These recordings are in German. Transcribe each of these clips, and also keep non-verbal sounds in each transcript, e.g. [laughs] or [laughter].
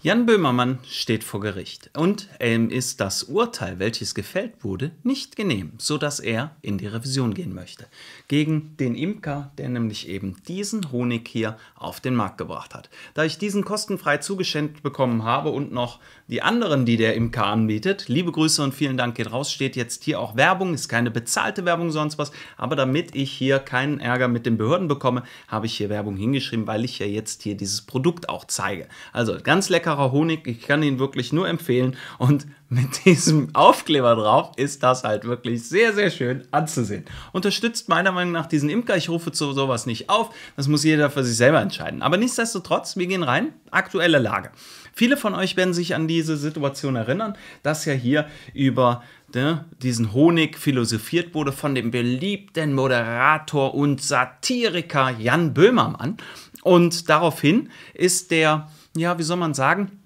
Jan Böhmermann steht vor Gericht und Elm ähm, ist das Urteil, welches gefällt wurde, nicht genehm, sodass er in die Revision gehen möchte. Gegen den Imker, der nämlich eben diesen Honig hier auf den Markt gebracht hat. Da ich diesen kostenfrei zugeschenkt bekommen habe und noch die anderen, die der Imker anbietet, liebe Grüße und vielen Dank geht raus, steht jetzt hier auch Werbung, ist keine bezahlte Werbung, sonst was, aber damit ich hier keinen Ärger mit den Behörden bekomme, habe ich hier Werbung hingeschrieben, weil ich ja jetzt hier dieses Produkt auch zeige. Also ganz lecker leckerer Honig. Ich kann ihn wirklich nur empfehlen. Und mit [laughs] diesem Aufkleber drauf ist das halt wirklich sehr, sehr schön anzusehen. Unterstützt meiner Meinung nach diesen Imker. Ich rufe zu sowas nicht auf. Das muss jeder für sich selber entscheiden. Aber nichtsdestotrotz, wir gehen rein. Aktuelle Lage. Viele von euch werden sich an diese Situation erinnern, dass ja hier über ne, diesen Honig philosophiert wurde von dem beliebten Moderator und Satiriker Jan Böhmermann. Und daraufhin ist der ja, wie soll man sagen,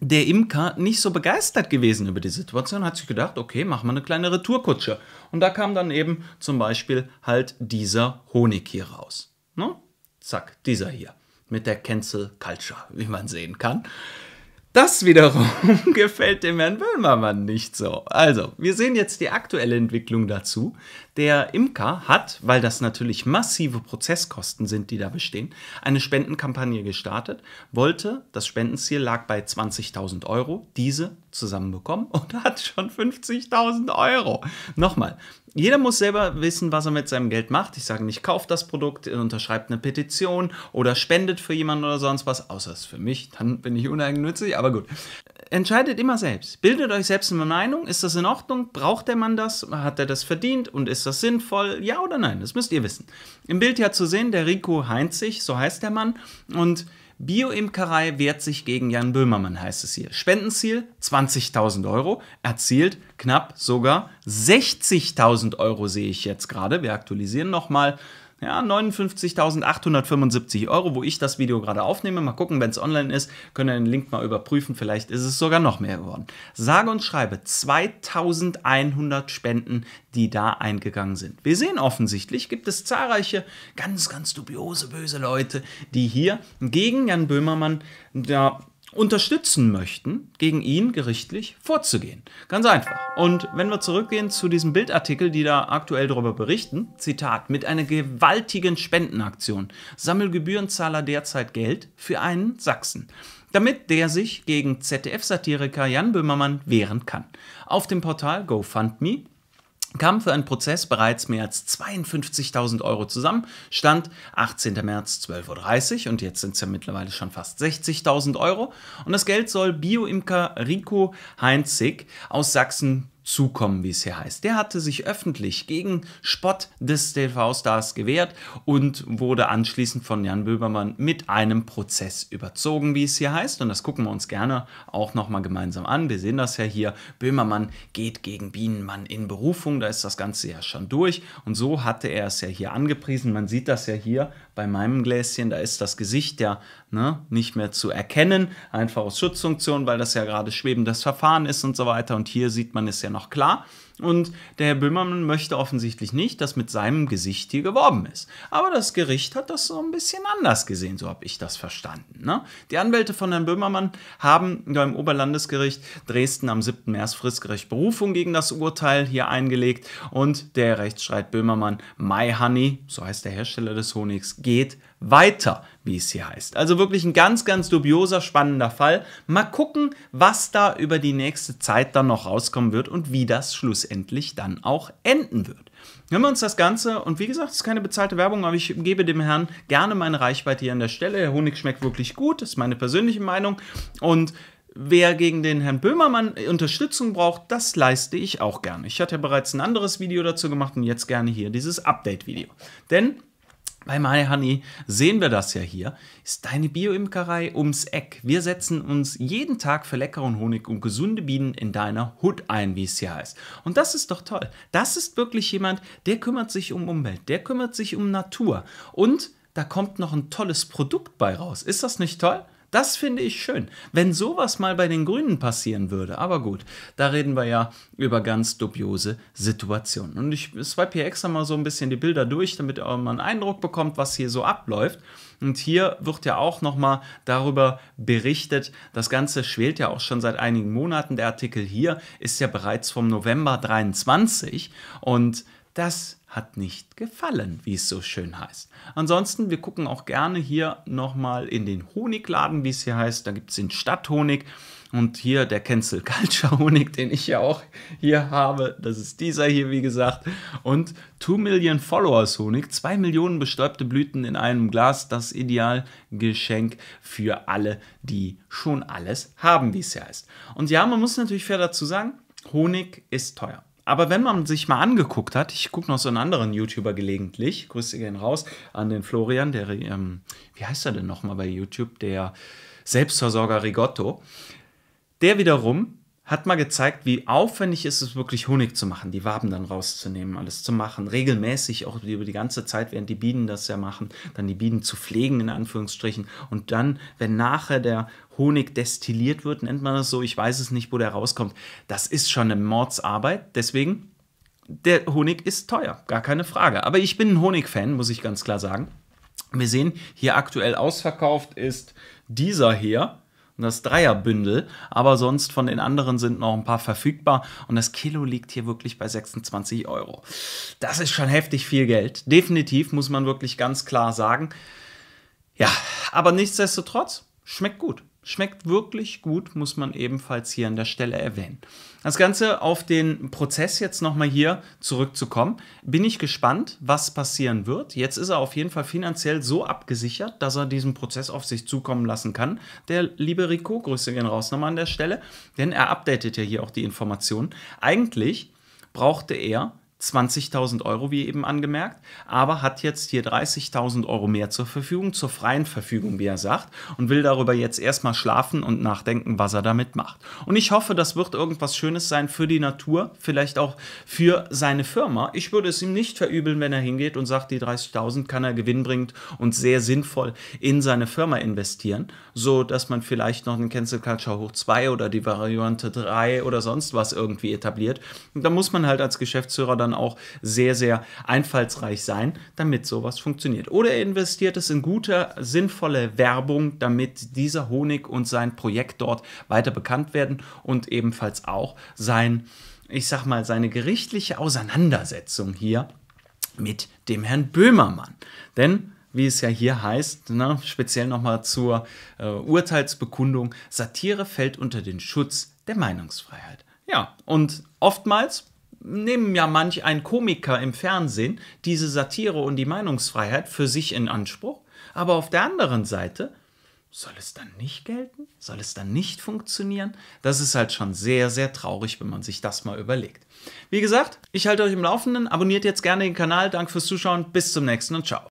der Imker nicht so begeistert gewesen über die Situation, hat sich gedacht, okay, machen wir eine kleine Retourkutsche. Und da kam dann eben zum Beispiel halt dieser Honig hier raus. Ne? Zack, dieser hier. Mit der Cancel Culture, wie man sehen kann. Das wiederum [laughs] gefällt dem Herrn Böhmermann nicht so. Also, wir sehen jetzt die aktuelle Entwicklung dazu der Imker hat, weil das natürlich massive Prozesskosten sind, die da bestehen, eine Spendenkampagne gestartet, wollte, das Spendenziel lag bei 20.000 Euro, diese zusammenbekommen [laughs] und hat schon 50.000 Euro. Nochmal, jeder muss selber wissen, was er mit seinem Geld macht. Ich sage nicht, kauft das Produkt, unterschreibt eine Petition oder spendet für jemanden oder sonst was, außer es für mich, dann bin ich uneigennützig, aber gut entscheidet immer selbst. Bildet euch selbst eine Meinung. Ist das in Ordnung? Braucht der Mann das? Hat er das verdient? Und ist das sinnvoll? Ja oder nein? Das müsst ihr wissen. Im Bild ja zu sehen, der Rico Heinzig, so heißt der Mann. Und Bioimkerei wehrt sich gegen Jan Böhmermann, heißt es hier. Spendenziel 20.000 Euro. Erzielt knapp sogar 60.000 Euro, sehe ich jetzt gerade. Wir aktualisieren nochmal. Ja, 59.875 Euro, wo ich das Video gerade aufnehme. Mal gucken, wenn es online ist, können wir den Link mal überprüfen. Vielleicht ist es sogar noch mehr geworden. Sage und schreibe 2100 Spenden, die da eingegangen sind. Wir sehen offensichtlich, gibt es zahlreiche ganz, ganz dubiose, böse Leute, die hier gegen Jan Böhmermann ja, unterstützen möchten, gegen ihn gerichtlich vorzugehen. Ganz einfach. Und wenn wir zurückgehen zu diesem Bildartikel, die da aktuell darüber berichten, Zitat, mit einer gewaltigen Spendenaktion sammeln Gebührenzahler derzeit Geld für einen Sachsen, damit der sich gegen ZDF-Satiriker Jan Böhmermann wehren kann. Auf dem Portal GoFundMe kam für einen Prozess bereits mehr als 52.000 Euro zusammen, stand 18. März 12.30 Uhr und jetzt sind es ja mittlerweile schon fast 60.000 Euro. Und das Geld soll Bioimker Rico Heinzig aus Sachsen zukommen, wie es hier heißt. Der hatte sich öffentlich gegen Spott des TV-Stars gewehrt und wurde anschließend von Jan Böhmermann mit einem Prozess überzogen, wie es hier heißt. Und das gucken wir uns gerne auch nochmal gemeinsam an. Wir sehen das ja hier. Böhmermann geht gegen Bienenmann in Berufung. Da ist das Ganze ja schon durch. Und so hatte er es ja hier angepriesen. Man sieht das ja hier bei meinem Gläschen. Da ist das Gesicht ja ne, nicht mehr zu erkennen. Einfach aus Schutzfunktion, weil das ja gerade schwebendes Verfahren ist und so weiter. Und hier sieht man es ja noch klar. Und der Herr Böhmermann möchte offensichtlich nicht, dass mit seinem Gesicht hier geworben ist. Aber das Gericht hat das so ein bisschen anders gesehen, so habe ich das verstanden. Ne? Die Anwälte von Herrn Böhmermann haben beim Oberlandesgericht Dresden am 7. März fristgerecht Berufung gegen das Urteil hier eingelegt und der Rechtsstreit Böhmermann My Honey, so heißt der Hersteller des Honigs, geht weiter, wie es hier heißt. Also wirklich ein ganz, ganz dubioser, spannender Fall. Mal gucken, was da über die nächste Zeit dann noch rauskommen wird und wie das schlussendlich letztendlich dann auch enden wird. Hören wir uns das Ganze und wie gesagt, es ist keine bezahlte Werbung, aber ich gebe dem Herrn gerne meine Reichweite hier an der Stelle. Der Honig schmeckt wirklich gut, das ist meine persönliche Meinung und Wer gegen den Herrn Böhmermann Unterstützung braucht, das leiste ich auch gerne. Ich hatte ja bereits ein anderes Video dazu gemacht und jetzt gerne hier dieses Update-Video. Denn bei My Honey sehen wir das ja hier, ist deine Bioimkerei ums Eck. Wir setzen uns jeden Tag für leckeren Honig und gesunde Bienen in deiner Hut ein, wie es hier heißt. Und das ist doch toll. Das ist wirklich jemand, der kümmert sich um Umwelt, der kümmert sich um Natur. Und da kommt noch ein tolles Produkt bei raus. Ist das nicht toll? Das finde ich schön. Wenn sowas mal bei den Grünen passieren würde, aber gut, da reden wir ja über ganz dubiose Situationen. Und ich swipe hier extra mal so ein bisschen die Bilder durch, damit ihr auch mal einen Eindruck bekommt, was hier so abläuft. Und hier wird ja auch nochmal darüber berichtet. Das Ganze schwelt ja auch schon seit einigen Monaten. Der Artikel hier ist ja bereits vom November 23 und das hat nicht gefallen, wie es so schön heißt. Ansonsten, wir gucken auch gerne hier nochmal in den Honigladen, wie es hier heißt. Da gibt es den Stadthonig und hier der Cancel Culture Honig, [laughs] den ich ja auch hier habe. Das ist dieser hier, wie gesagt. Und 2 Million Followers Honig, 2 Millionen bestäubte Blüten in einem Glas. Das Idealgeschenk für alle, die schon alles haben, wie es hier heißt. Und ja, man muss natürlich fair dazu sagen, Honig ist teuer. Aber wenn man sich mal angeguckt hat, ich gucke noch so einen anderen YouTuber gelegentlich, grüße gehen raus an den Florian, der, ähm, wie heißt er denn nochmal bei YouTube, der Selbstversorger Rigotto. Der wiederum hat mal gezeigt, wie aufwendig ist es wirklich Honig zu machen, die Waben dann rauszunehmen, alles zu machen, regelmäßig auch über die ganze Zeit, während die Bienen das ja machen, dann die Bienen zu pflegen in Anführungsstrichen und dann, wenn nachher der Honig destilliert wird, nennt man das so, ich weiß es nicht, wo der rauskommt, das ist schon eine Mordsarbeit, deswegen der Honig ist teuer, gar keine Frage, aber ich bin ein Honigfan, muss ich ganz klar sagen. Wir sehen hier aktuell ausverkauft ist dieser hier das Dreierbündel. Aber sonst von den anderen sind noch ein paar verfügbar. Und das Kilo liegt hier wirklich bei 26 Euro. Das ist schon heftig viel Geld. Definitiv muss man wirklich ganz klar sagen. Ja, aber nichtsdestotrotz schmeckt gut. Schmeckt wirklich gut, muss man ebenfalls hier an der Stelle erwähnen. Das Ganze auf den Prozess jetzt nochmal hier zurückzukommen. Bin ich gespannt, was passieren wird. Jetzt ist er auf jeden Fall finanziell so abgesichert, dass er diesen Prozess auf sich zukommen lassen kann. Der liebe Rico, Grüße gehen raus nochmal an der Stelle, denn er updatet ja hier auch die Informationen. Eigentlich brauchte er 20.000 Euro, wie eben angemerkt, aber hat jetzt hier 30.000 Euro mehr zur Verfügung, zur freien Verfügung, wie er sagt, und will darüber jetzt erstmal schlafen und nachdenken, was er damit macht. Und ich hoffe, das wird irgendwas Schönes sein für die Natur, vielleicht auch für seine Firma. Ich würde es ihm nicht verübeln, wenn er hingeht und sagt, die 30.000 kann er gewinnbringend und sehr sinnvoll in seine Firma investieren, so dass man vielleicht noch einen Cancel Culture hoch 2 oder die Variante 3 oder sonst was irgendwie etabliert. Und da muss man halt als Geschäftsführer dann dann auch sehr, sehr einfallsreich sein, damit sowas funktioniert. Oder er investiert es in gute, sinnvolle Werbung, damit dieser Honig und sein Projekt dort weiter bekannt werden und ebenfalls auch sein, ich sag mal, seine gerichtliche Auseinandersetzung hier mit dem Herrn Böhmermann. Denn wie es ja hier heißt, ne, speziell nochmal zur äh, Urteilsbekundung, Satire fällt unter den Schutz der Meinungsfreiheit. Ja, und oftmals nehmen ja manch ein Komiker im Fernsehen diese Satire und die Meinungsfreiheit für sich in Anspruch, aber auf der anderen Seite soll es dann nicht gelten? Soll es dann nicht funktionieren? Das ist halt schon sehr, sehr traurig, wenn man sich das mal überlegt. Wie gesagt, ich halte euch im Laufenden, abonniert jetzt gerne den Kanal, danke fürs Zuschauen, bis zum nächsten und ciao.